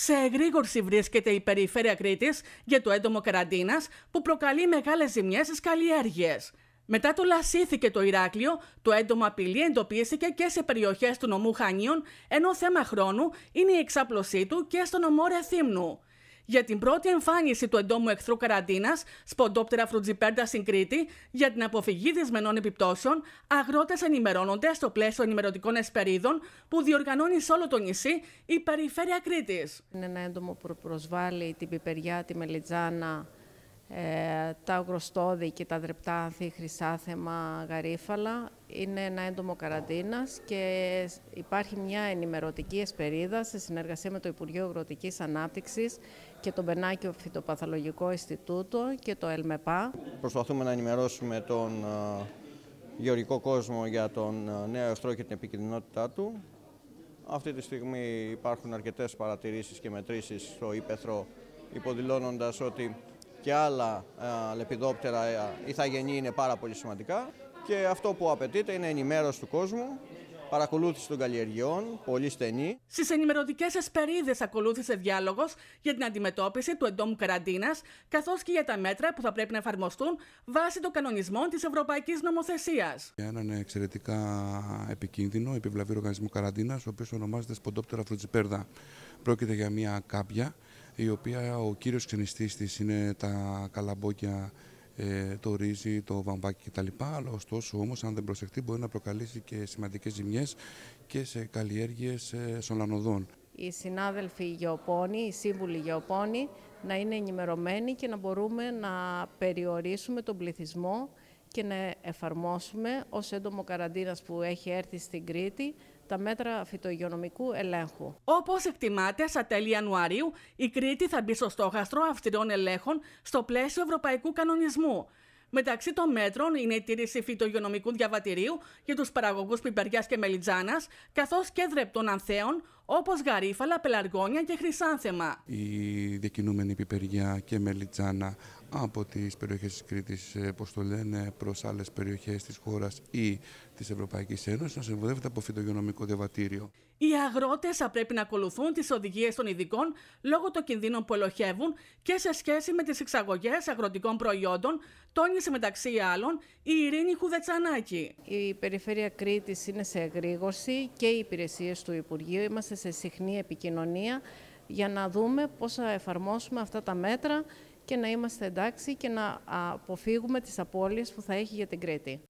Σε εγρήγορση βρίσκεται η περιφέρεια Κρήτη για το έντομο καραντίνας που προκαλεί μεγάλες ζημιές στις καλλιέργειες. Μετά το λασίθηκε το Ηράκλειο, το έντομο απειλή εντοπίστηκε και σε περιοχές του νομού Χανίων, ενώ θέμα χρόνου είναι η εξάπλωσή του και στο νομό Ρεθύμνου για την πρώτη εμφάνιση του εντόμου εχθρού καραντίνας, σποντόπτερα φρουτζιπέρτα στην Κρήτη, για την αποφυγή δυσμενών επιπτώσεων, αγρότες ενημερώνονται στο πλαίσιο ενημερωτικών εσπερίδων που διοργανώνει σε όλο το νησί η περιφέρεια Κρήτης. Είναι ένα έντομο που προσβάλλει την πιπεριά, τη μελιτζάνα, ε, τα γροστόδη και τα δρεπτά χρυσάθεμα, γαρίφαλα είναι ένα έντομο καραντίνας και υπάρχει μια ενημερωτική εσπερίδα σε συνεργασία με το Υπουργείο Αγροτικής Ανάπτυξης και τον Μπενάκιο Φυτοπαθολογικό Ινστιτούτο και το ΕΛΜΕΠΑ. Προσπαθούμε να ενημερώσουμε τον ε, γεωργικό κόσμο για τον ε, νέο εχθρό και την επικινδυνότητά του. Αυτή τη στιγμή υπάρχουν αρκετές παρατηρήσεις και μετρήσεις στο ύπεθρο υποδηλώνοντας ότι και άλλα ε, λεπιδόπτερα ε, ηθαγενή είναι πάρα πολύ σημαντικά και αυτό που απαιτείται είναι ενημέρωση του κόσμου παρακολούθηση των καλλιεργειών, πολύ στενή. Στις ενημερωτικές εσπερίδες ακολούθησε διάλογος για την αντιμετώπιση του εντόμου καραντίνας, καθώς και για τα μέτρα που θα πρέπει να εφαρμοστούν βάσει των κανονισμών της Ευρωπαϊκής Νομοθεσίας. Έναν εξαιρετικά επικίνδυνο επιβλαβή οργανισμό καραντίνας, ο οποίος ονομάζεται Σποντόπτερα Φρουτζιπέρδα. Πρόκειται για μια κάπια η οποία ο κύριος ξενιστής της είναι τα καλαμπόκια, ε, το ρύζι, το βαμβάκι κτλ. Αλλά ωστόσο όμως αν δεν προσεχτεί μπορεί να προκαλέσει και σημαντικές ζημιές και σε καλλιέργειες ε, σολανοδών. Οι συνάδελφοι γεωπόνοι, οι σύμβουλοι γεωπόνοι να είναι ενημερωμένοι και να μπορούμε να περιορίσουμε τον πληθυσμό και να εφαρμόσουμε ως έντομο καραντίνας που έχει έρθει στην Κρήτη τα μέτρα φυτογειονομικού ελέγχου. Όπως εκτιμάται, στα τέλη Ιανουαρίου, η Κρήτη θα μπει στο στόχαστρο αυστηρών ελέγχων στο πλαίσιο ευρωπαϊκού κανονισμού. Μεταξύ των μέτρων είναι η τήρηση φυτογειονομικού διαβατηρίου για τους παραγωγούς πιπεριάς και μελιτζάνας, καθώς και δρεπτών ανθέων, όπως γαρίφαλα, πελαργόνια και χρυσάνθεμα. Η διακινούμενη πιπεριά και μελιτζάνα από τις περιοχές της Κρήτης, όπω ε, το λένε, προς άλλες περιοχές της χώρας ή της Ευρωπαϊκής Ένωσης, να συμβουλεύεται από φυτογειονομικό διαβατήριο. Οι αγρότες θα πρέπει να ακολουθούν τις οδηγίες των ειδικών λόγω των κινδύνων που ελοχεύουν και σε σχέση με τις εξαγωγές αγροτικών προϊόντων, τόνισε μεταξύ άλλων η Ειρήνη Χουδετσανάκη. Η Περιφέρεια Κρήτης είναι σε εγρήγορση και οι υπηρεσίες του Υπουργείου. Είμαστε σε συχνή επικοινωνία για να δούμε πώς θα εφαρμόσουμε αυτά τα μέτρα και να είμαστε εντάξει και να αποφύγουμε τις απώλειες που θα έχει για την Κρήτη.